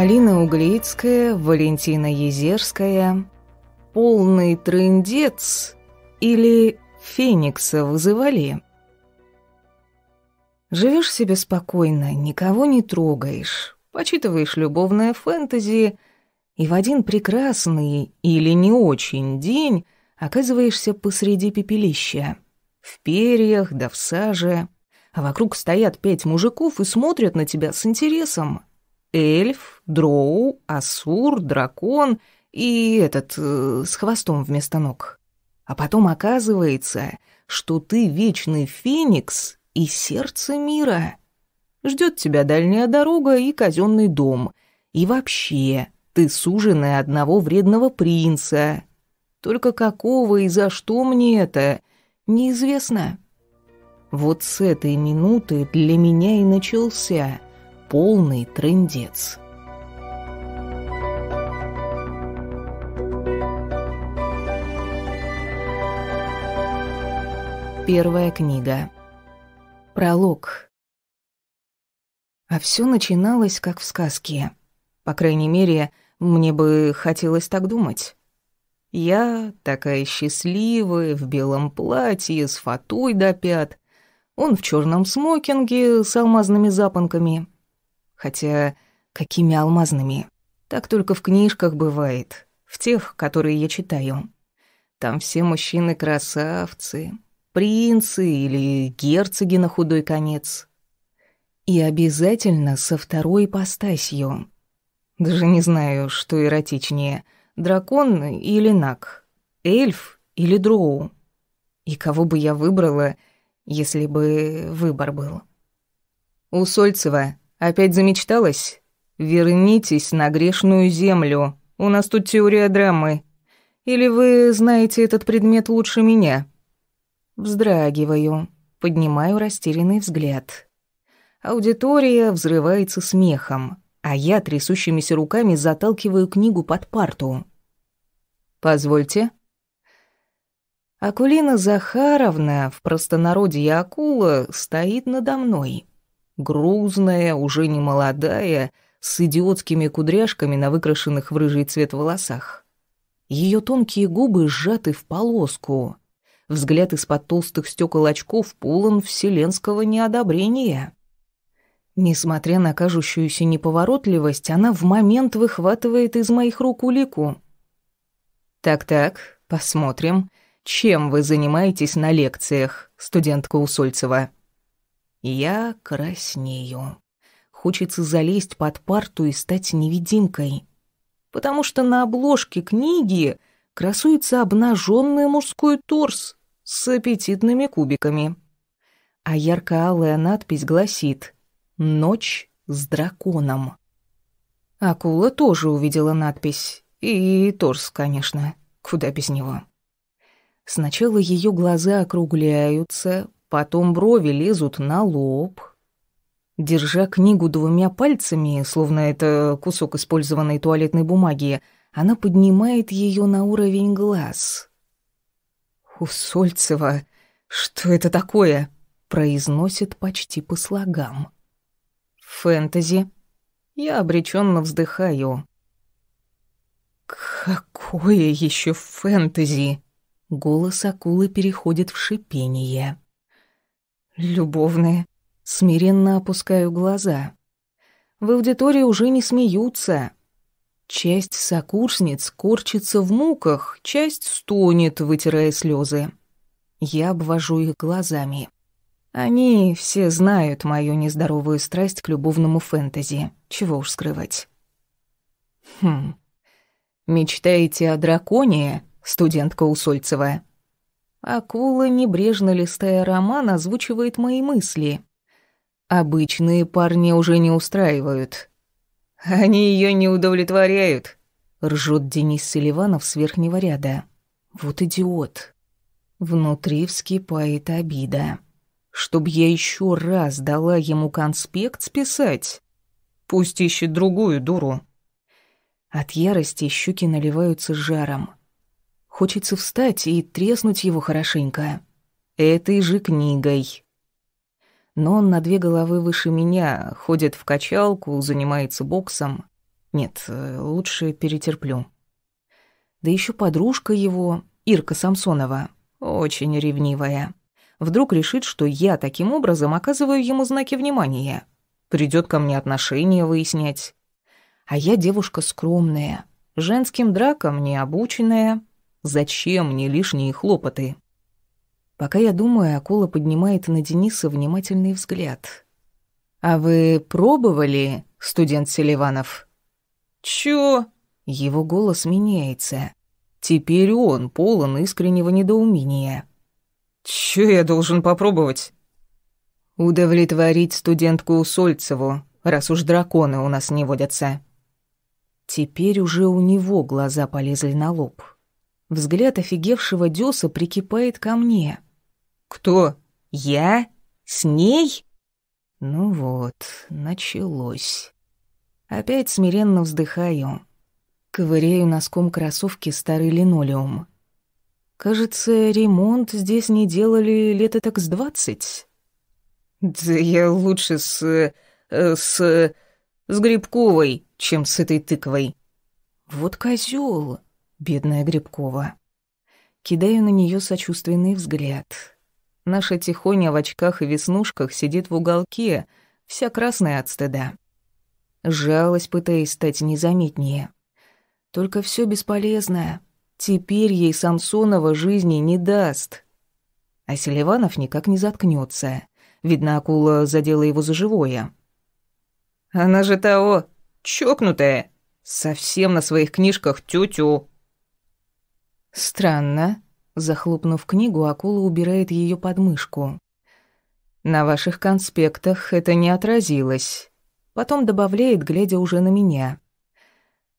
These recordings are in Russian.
Алина Углицкая, Валентина Езерская. Полный трындец или Феникса вызывали? Живешь себе спокойно, никого не трогаешь, почитываешь любовное фэнтези, и в один прекрасный или не очень день оказываешься посреди пепелища. В перьях да в саже. А вокруг стоят пять мужиков и смотрят на тебя с интересом эльф, дроу, асур, дракон и этот э, с хвостом вместо ног. А потом оказывается, что ты вечный феникс и сердце мира. Ждет тебя дальняя дорога и казенный дом. И вообще, ты суженая одного вредного принца. Только какого и за что мне это, неизвестно. Вот с этой минуты для меня и начался полный трендец. Первая книга. Пролог. А все начиналось как в сказке. По крайней мере, мне бы хотелось так думать. Я такая счастливая, в белом платье, с фатой до пят. Он в черном смокинге с алмазными запонками. Хотя, какими алмазными? Так только в книжках бывает, в тех, которые я читаю. Там все мужчины красавцы, принцы или герцоги на худой конец. И обязательно со второй ипостасью. Даже не знаю, что эротичнее, дракон или наг, эльф или дроу. И кого бы я выбрала, если бы выбор был? «У Сольцева», Опять замечталась? Вернитесь на грешную землю. У нас тут теория драмы. Или вы знаете этот предмет лучше меня? Вздрагиваю, поднимаю растерянный взгляд. Аудитория взрывается смехом, а я трясущимися руками заталкиваю книгу под парту. Позвольте. Акулина Захаровна, в простонародье акула, стоит надо мной грузная, уже не молодая, с идиотскими кудряшками на выкрашенных в рыжий цвет волосах. Ее тонкие губы сжаты в полоску. Взгляд из-под толстых стекол очков полон вселенского неодобрения. Несмотря на кажущуюся неповоротливость, она в момент выхватывает из моих рук улику. «Так-так, посмотрим, чем вы занимаетесь на лекциях, студентка Усольцева?» Я краснею. Хочется залезть под парту и стать невидимкой. Потому что на обложке книги красуется обнаженный мужской торс с аппетитными кубиками. А ярко-алая надпись гласит «Ночь с драконом». Акула тоже увидела надпись. И торс, конечно. Куда без него. Сначала ее глаза округляются, Потом брови лезут на лоб. Держа книгу двумя пальцами, словно это кусок использованной туалетной бумаги, она поднимает ее на уровень глаз. «У Сольцева, что это такое?» произносит почти по слогам. «Фэнтези». Я обреченно вздыхаю. «Какое еще фэнтези?» Голос акулы переходит в шипение. Любовные. Смиренно опускаю глаза. В аудитории уже не смеются. Часть сокурсниц корчится в муках, часть стонет, вытирая слезы. Я обвожу их глазами. Они все знают мою нездоровую страсть к любовному фэнтези. Чего уж скрывать. Хм. Мечтаете о драконе, студентка Усольцева? Акула, небрежно листая роман, озвучивает мои мысли. Обычные парни уже не устраивают. Они ее не удовлетворяют, ржет Денис Селиванов с верхнего ряда. Вот идиот. Внутри вскипает обида. Чтоб я еще раз дала ему конспект списать. Пусть ищет другую дуру. От ярости щуки наливаются жаром. Хочется встать и треснуть его хорошенько. Этой же книгой. Но он на две головы выше меня, ходит в качалку, занимается боксом. Нет, э, лучше перетерплю. Да еще подружка его, Ирка Самсонова, очень ревнивая. Вдруг решит, что я таким образом оказываю ему знаки внимания. Придет ко мне отношения выяснять. А я девушка скромная, женским дракам не обученная. Зачем мне лишние хлопоты? Пока я думаю, акула поднимает на Дениса внимательный взгляд. «А вы пробовали, студент Селиванов?» «Чё?» Его голос меняется. Теперь он полон искреннего недоумения. «Чё я должен попробовать?» «Удовлетворить студентку Усольцеву, раз уж драконы у нас не водятся». Теперь уже у него глаза полезли на лоб. Взгляд офигевшего Дёса прикипает ко мне. «Кто? Я? С ней?» Ну вот, началось. Опять смиренно вздыхаю. Ковыряю носком кроссовки старый линолеум. Кажется, ремонт здесь не делали лет так с двадцать. Да я лучше с... Э, с... с Грибковой, чем с этой тыквой. Вот козёл. Бедная Грибкова. Кидаю на нее сочувственный взгляд. Наша тихоня в очках и веснушках сидит в уголке, вся красная от стыда. Жалость, пытаясь стать незаметнее. Только все бесполезное. Теперь ей Самсонова жизни не даст. А Селиванов никак не заткнется. Видно, акула задела его за живое. «Она же того, чокнутая, совсем на своих книжках тю-тю». «Странно». Захлопнув книгу, акула убирает ее под мышку. «На ваших конспектах это не отразилось». Потом добавляет, глядя уже на меня.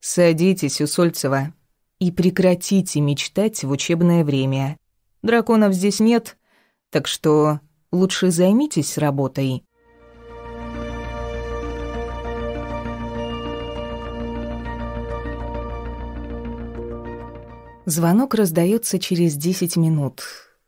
«Садитесь, Усольцева, и прекратите мечтать в учебное время. Драконов здесь нет, так что лучше займитесь работой». Звонок раздается через десять минут.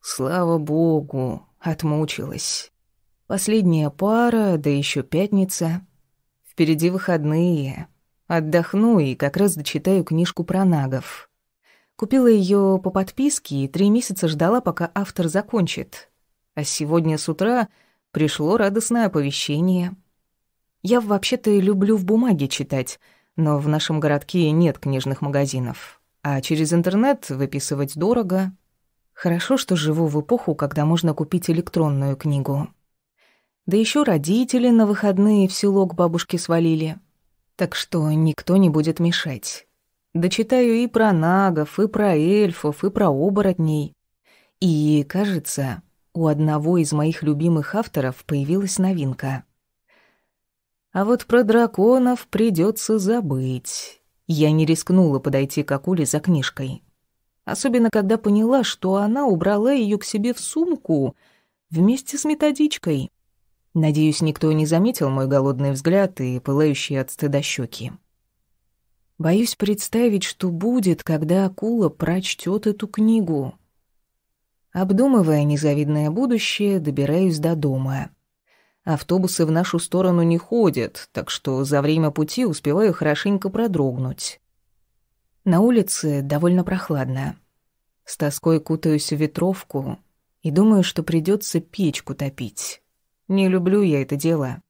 Слава богу, отмучилась. Последняя пара, да еще пятница. Впереди выходные. Отдохну и как раз дочитаю книжку про нагов. Купила ее по подписке и три месяца ждала, пока автор закончит. А сегодня с утра пришло радостное оповещение. Я вообще-то люблю в бумаге читать, но в нашем городке нет книжных магазинов а через интернет выписывать дорого. Хорошо, что живу в эпоху, когда можно купить электронную книгу. Да еще родители на выходные в село к бабушке свалили. Так что никто не будет мешать. Дочитаю и про нагов, и про эльфов, и про оборотней. И, кажется, у одного из моих любимых авторов появилась новинка. А вот про драконов придется забыть. Я не рискнула подойти к Акуле за книжкой. Особенно, когда поняла, что она убрала ее к себе в сумку вместе с методичкой. Надеюсь, никто не заметил мой голодный взгляд и пылающие от стыда щеки. Боюсь представить, что будет, когда акула прочтет эту книгу. Обдумывая незавидное будущее, добираюсь до дома. Автобусы в нашу сторону не ходят, так что за время пути успеваю хорошенько продрогнуть. На улице довольно прохладно. С тоской кутаюсь в ветровку и думаю, что придется печку топить. Не люблю я это дело.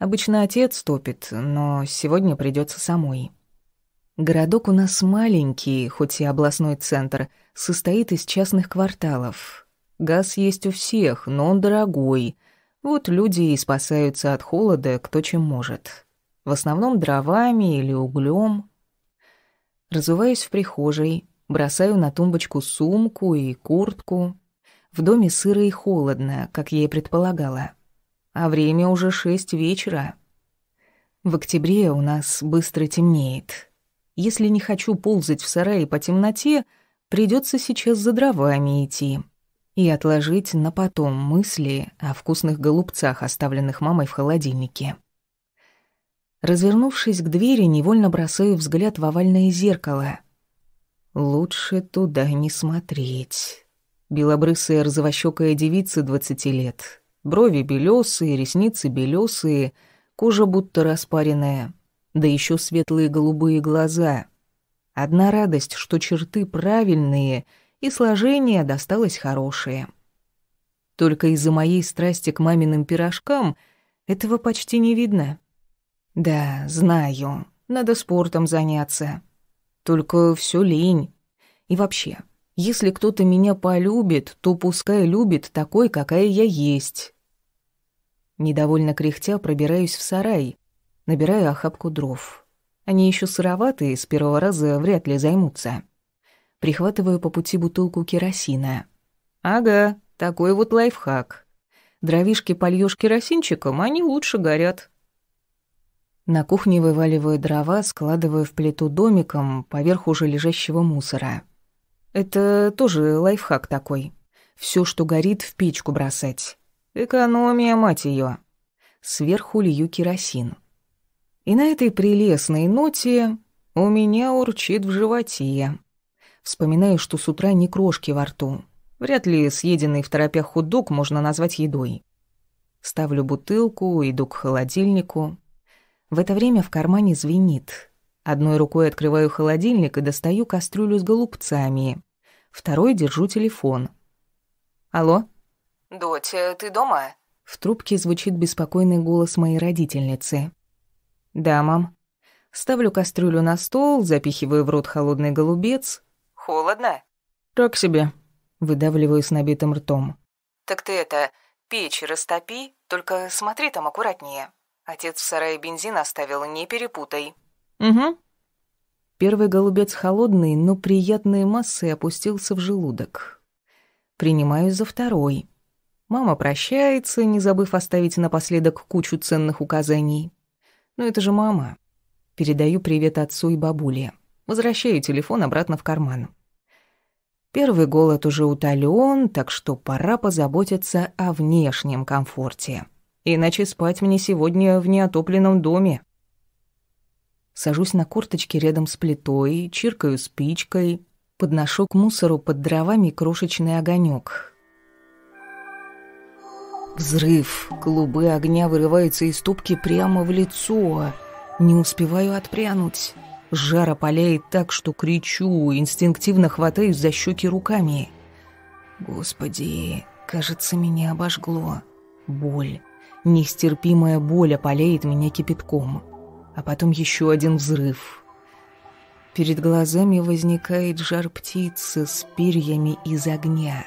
Обычно отец топит, но сегодня придется самой. Городок у нас маленький, хоть и областной центр, состоит из частных кварталов. Газ есть у всех, но он дорогой — вот люди и спасаются от холода кто чем может. В основном дровами или углем. Разуваюсь в прихожей, бросаю на тумбочку сумку и куртку. В доме сыро и холодно, как я и предполагала. А время уже шесть вечера. В октябре у нас быстро темнеет. Если не хочу ползать в сарае по темноте, придется сейчас за дровами идти и отложить на потом мысли о вкусных голубцах, оставленных мамой в холодильнике. Развернувшись к двери, невольно бросаю взгляд в овальное зеркало. Лучше туда не смотреть. Белобрысая розовощёкая девица двадцати лет. Брови белёсые, ресницы белёсые, кожа будто распаренная. Да ещё светлые голубые глаза. Одна радость, что черты правильные — и сложение досталось хорошее. Только из-за моей страсти к маминым пирожкам этого почти не видно. Да, знаю, надо спортом заняться. Только все лень. И вообще, если кто-то меня полюбит, то пускай любит такой, какая я есть. Недовольно кряхтя пробираюсь в сарай, набираю охапку дров. Они еще сыроватые, с первого раза вряд ли займутся прихватываю по пути бутылку керосина. «Ага, такой вот лайфхак. Дровишки польёшь керосинчиком, они лучше горят». На кухне вываливаю дрова, складываю в плиту домиком поверх уже лежащего мусора. Это тоже лайфхак такой. Все, что горит, в печку бросать. Экономия, мать ее. Сверху лью керосин. И на этой прелестной ноте у меня урчит в животе вспоминая, что с утра ни крошки во рту. Вряд ли съеденный в торопях хот можно назвать едой. Ставлю бутылку, иду к холодильнику. В это время в кармане звенит. Одной рукой открываю холодильник и достаю кастрюлю с голубцами. Второй держу телефон. «Алло?» «Дочь, э, ты дома?» В трубке звучит беспокойный голос моей родительницы. «Да, мам». Ставлю кастрюлю на стол, запихиваю в рот холодный голубец, Холодно?» «Так себе», — выдавливаю с набитым ртом. «Так ты это, печь растопи, только смотри там аккуратнее. Отец в сарае бензин оставил, не перепутай». «Угу». Первый голубец холодный, но приятной массы опустился в желудок. Принимаю за второй. Мама прощается, не забыв оставить напоследок кучу ценных указаний. Но ну, это же мама. Передаю привет отцу и бабуле. Возвращаю телефон обратно в карман. Первый голод уже утолен, так что пора позаботиться о внешнем комфорте. Иначе спать мне сегодня в неотопленном доме. Сажусь на корточке рядом с плитой, чиркаю спичкой, подношу к мусору под дровами крошечный огонек. Взрыв. Клубы огня вырываются из тупки прямо в лицо. Не успеваю отпрянуть. Жара паляет так, что кричу, инстинктивно хватаюсь за щеки руками. Господи, кажется, меня обожгло. Боль. Нестерпимая боль опаляет меня кипятком. А потом еще один взрыв. Перед глазами возникает жар птицы с перьями из огня.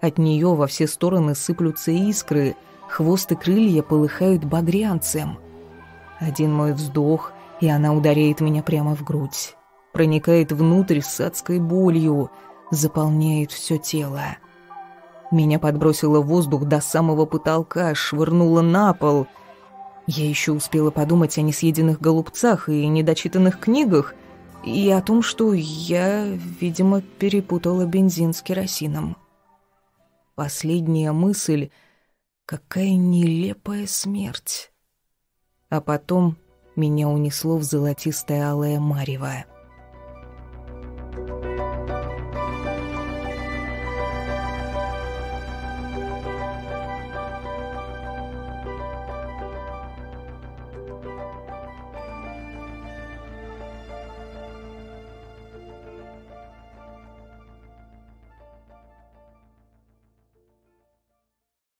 От нее во все стороны сыплются искры, хвост и крылья полыхают багрянцем. Один мой вздох, и она ударяет меня прямо в грудь. Проникает внутрь с адской болью, заполняет все тело. Меня подбросило в воздух до самого потолка, швырнуло на пол. Я еще успела подумать о несъеденных голубцах и недочитанных книгах, и о том, что я, видимо, перепутала бензин с керосином. Последняя мысль — какая нелепая смерть. А потом меня унесло в золотистое алое марево.